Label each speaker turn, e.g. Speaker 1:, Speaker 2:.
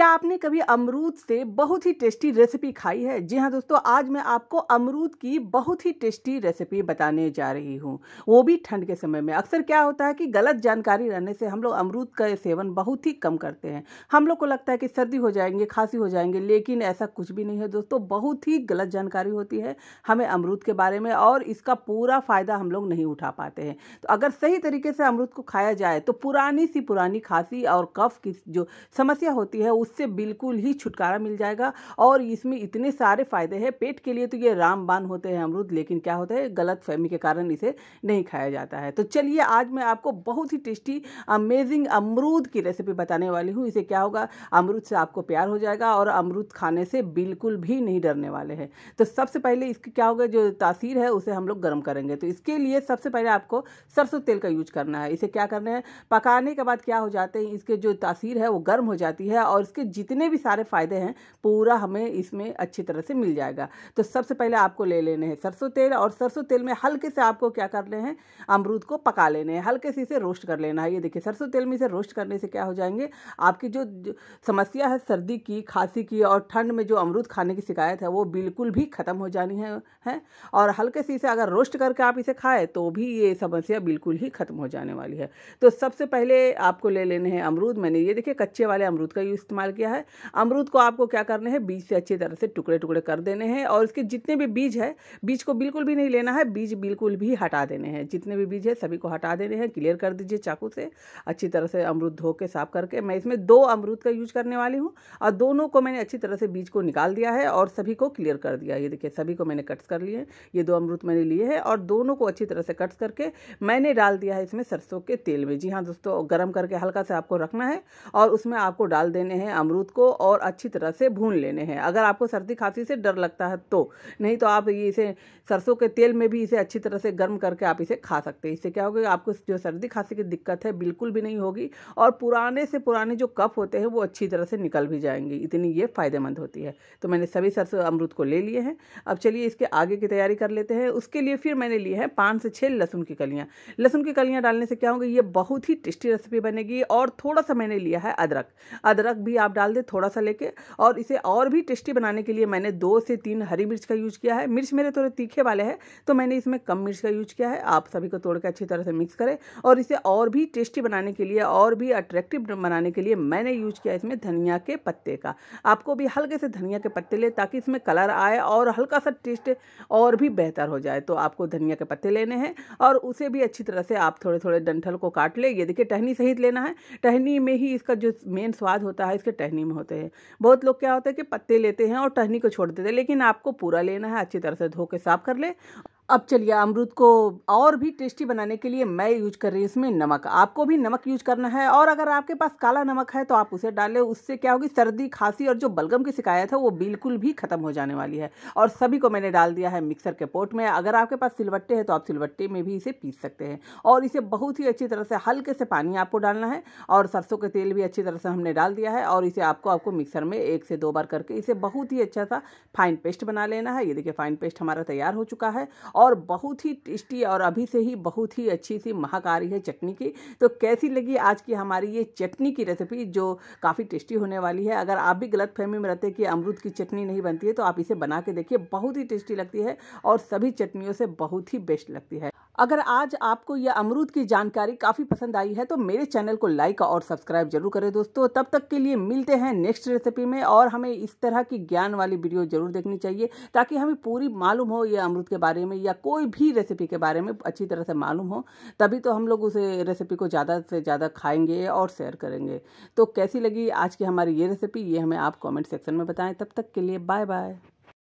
Speaker 1: क्या आपने कभी अमरूद से बहुत ही टेस्टी रेसिपी खाई है जी हाँ दोस्तों आज मैं आपको अमरूद की बहुत ही टेस्टी रेसिपी बताने जा रही हूँ वो भी ठंड के समय में अक्सर क्या होता है कि गलत जानकारी रहने से हम लोग अमरूद का सेवन बहुत ही कम करते हैं हम लोग को लगता है कि सर्दी हो जाएंगे खांसी हो जाएंगे लेकिन ऐसा कुछ भी नहीं है दोस्तों बहुत ही गलत जानकारी होती है हमें अमरूद के बारे में और इसका पूरा फ़ायदा हम लोग नहीं उठा पाते हैं तो अगर सही तरीके से अमरूद को खाया जाए तो पुरानी सी पुरानी खांसी और कफ की जो समस्या होती है उस उससे बिल्कुल ही छुटकारा मिल जाएगा और इसमें इतने सारे फायदे हैं पेट के लिए तो ये रामबान होते हैं अमरूद लेकिन क्या होता है गलत फहमी के कारण इसे नहीं खाया जाता है तो चलिए आज मैं आपको बहुत ही टेस्टी अमेजिंग अमरूद की रेसिपी बताने वाली हूँ इसे क्या होगा अमरूद से आपको प्यार हो जाएगा और अमरूद खाने से बिल्कुल भी नहीं डरने वाले हैं तो सबसे पहले इसकी क्या होगा जो तासीर है उसे हम लोग गर्म करेंगे तो इसके लिए सबसे पहले आपको सरसों तेल का यूज करना है इसे क्या करना है पकाने के बाद क्या हो जाते हैं इसके जो तासीर है वो गर्म हो जाती है और उसके जितने भी सारे फ़ायदे हैं पूरा हमें इसमें अच्छी तरह से मिल जाएगा तो सबसे पहले आपको ले लेने हैं सरसों तेल और सरसों तेल में हल्के से आपको क्या करने हैं अमरूद को पका लेने हैं हल्के से इसे रोस्ट कर लेना है ये देखिए सरसों तेल में इसे रोस्ट करने से क्या हो जाएंगे आपकी जो समस्या है सर्दी की खांसी की और ठंड में जो अमरूद खाने की शिकायत है वो बिल्कुल भी ख़त्म हो जानी है, है और हल्के से इसे अगर रोस्ट करके आप इसे खाएं तो भी ये समस्या बिल्कुल ही ख़त्म हो जाने वाली है तो सबसे पहले आपको ले लेने हैं अमरूद मैंने ये देखिए कच्चे वाले अमरूद का यूज़ इस्तेमाल किया है अमरूद को आपको क्या करने हैं बीज से अच्छी तरह से टुकड़े टुकड़े कर देने हैं और इसके जितने भी बीज है बीज को बिल्कुल भी नहीं लेना है बीज बिल्कुल भी हटा देने हैं जितने भी बीज है सभी को हटा देने हैं क्लियर कर दीजिए चाकू से अच्छी तरह से अमरूद धो के साफ करके मैं इसमें दो अमरूद का यूज करने वाली हूँ और दोनों को मैंने अच्छी तरह से बीज को निकाल दिया है और सभी को क्लियर कर दिया ये देखिए सभी को मैंने कट्स कर लिए ये दो अमरूद मैंने लिए हैं और दोनों को अच्छी तरह से कट्स करके मैंने डाल दिया है इसमें सरसों के तेल में जी हाँ दोस्तों गर्म करके हल्का सा आपको रखना है और उसमें आपको डाल देने हैं हैं अमरूद को और अच्छी तरह से भून लेने हैं अगर आपको सर्दी खांसी से डर लगता है तो नहीं तो आप ये इसे सरसों के तेल में भी इसे अच्छी तरह से गर्म करके आप इसे खा सकते हैं इससे क्या होगा आपको जो सर्दी खांसी की दिक्कत है बिल्कुल भी नहीं होगी और पुराने से पुराने जो कफ होते हैं वो अच्छी तरह से निकल भी जाएंगे इतनी ये फ़ायदेमंद होती है तो मैंने सभी सरसों अमरूद को ले लिए हैं अब चलिए इसके आगे की तैयारी कर लेते हैं उसके लिए फिर मैंने लिए हैं पाँच से छः लहसुन की कलियाँ लहसुन की कलियाँ डालने से क्या होंगे ये बहुत ही टेस्टी रेसिपी बनेगी और थोड़ा सा मैंने लिया है अदरक अदरक भी आप डाल दें थोड़ा सा लेके और इसे और भी टेस्टी बनाने के लिए मैंने दो से तीन हरी मिर्च का यूज़ किया है मिर्च मेरे थोड़े तीखे वाले हैं तो मैंने इसमें कम मिर्च का यूज़ किया है आप सभी को तोड़ के अच्छी तरह से मिक्स करें और इसे और भी टेस्टी बनाने के लिए और भी अट्रैक्टिव बनाने के लिए मैंने यूज़ किया इसमें धनिया के पत्ते का आपको भी हल्के से धनिया के पत्ते ले ताकि इसमें कलर आए और हल्का सा टेस्ट और भी बेहतर हो जाए तो आपको धनिया के पत्ते लेने हैं और उसे भी अच्छी तरह से आप थोड़े थोड़े डंठल को काट ले ये देखिए टहनी सहित लेना है टहनी में ही इसका जो मेन स्वाद होता है इसके उसके टहनी में होते हैं बहुत लोग क्या होते हैं कि पत्ते लेते हैं और टहनी को छोड़ देते हैं लेकिन आपको पूरा लेना है अच्छी तरह से धो के साफ कर ले अब चलिए अमरूद को और भी टेस्टी बनाने के लिए मैं यूज कर रही हूँ इसमें नमक आपको भी नमक यूज करना है और अगर आपके पास काला नमक है तो आप उसे डालें उससे क्या होगी सर्दी खांसी और जो बलगम की शिकायत है वो बिल्कुल भी खत्म हो जाने वाली है और सभी को मैंने डाल दिया है मिक्सर के पोट में अगर आपके पास सिलवट्टे हैं तो आप सिलवट्टे में भी इसे पीस सकते हैं और इसे बहुत ही अच्छी तरह से हल्के से पानी आपको डालना है और सरसों का तेल भी अच्छी तरह से हमने डाल दिया है और इसे आपको आपको मिक्सर में एक से दो बार करके इसे बहुत ही अच्छा सा फाइन पेस्ट बना लेना है ये देखिए फाइन पेस्ट हमारा तैयार हो चुका है और बहुत ही टेस्टी और अभी से ही बहुत ही अच्छी सी महक आ रही है चटनी की तो कैसी लगी आज की हमारी ये चटनी की रेसिपी जो काफ़ी टेस्टी होने वाली है अगर आप भी गलत फहमी में रहते कि अमरूद की चटनी नहीं बनती है तो आप इसे बना के देखिए बहुत ही टेस्टी लगती है और सभी चटनियों से बहुत ही बेस्ट लगती है अगर आज आपको यह अमरूद की जानकारी काफ़ी पसंद आई है तो मेरे चैनल को लाइक और सब्सक्राइब जरूर करें दोस्तों तब तक के लिए मिलते हैं नेक्स्ट रेसिपी में और हमें इस तरह की ज्ञान वाली वीडियो जरूर देखनी चाहिए ताकि हमें पूरी मालूम हो ये अमरूद के बारे में या कोई भी रेसिपी के बारे में अच्छी तरह से मालूम हो तभी तो हम लोग उस रेसिपी को ज़्यादा से ज़्यादा खाएंगे और शेयर करेंगे तो कैसी लगी आज की हमारी ये रेसिपी ये हमें आप कॉमेंट सेक्शन में बताएं तब तक के लिए बाय बाय